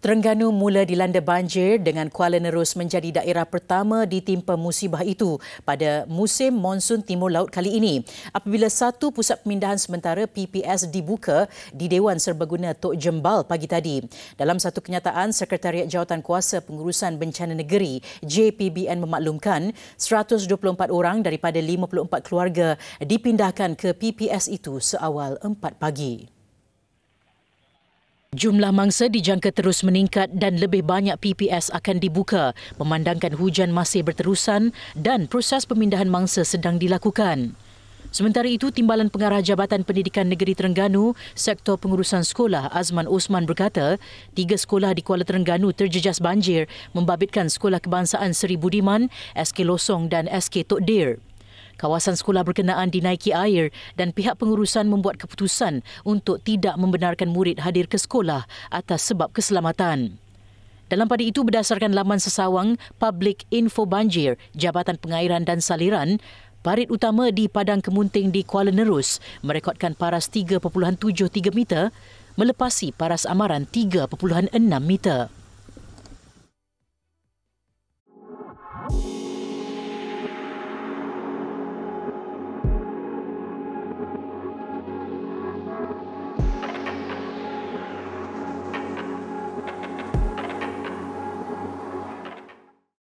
Terengganu mula dilanda banjir dengan Kuala Nerus menjadi daerah pertama ditimpa musibah itu pada musim monsun timur laut kali ini. Apabila satu pusat pemindahan sementara PPS dibuka di Dewan Serbaguna Tok Jembal pagi tadi. Dalam satu kenyataan, Sekretariat Jawatan Kuasa Pengurusan Bencana Negeri JPBN memaklumkan 124 orang daripada 54 keluarga dipindahkan ke PPS itu seawal 4 pagi. Jumlah mangsa dijangka terus meningkat dan lebih banyak PPS akan dibuka memandangkan hujan masih berterusan dan proses pemindahan mangsa sedang dilakukan. Sementara itu, Timbalan Pengarah Jabatan Pendidikan Negeri Terengganu, Sektor Pengurusan Sekolah Azman Osman berkata, tiga sekolah di Kuala Terengganu terjejas banjir membabitkan Sekolah Kebangsaan Seri Budiman, SK Losong dan SK Tok Dir. Kawasan sekolah berkenaan dinaiki air dan pihak pengurusan membuat keputusan untuk tidak membenarkan murid hadir ke sekolah atas sebab keselamatan. Dalam pada itu berdasarkan laman sesawang Public Info Banjir Jabatan Pengairan dan Saliran, parit utama di Padang Kemunting di Kuala Nerus merekodkan paras 3.73 meter melepasi paras amaran 3.6 meter.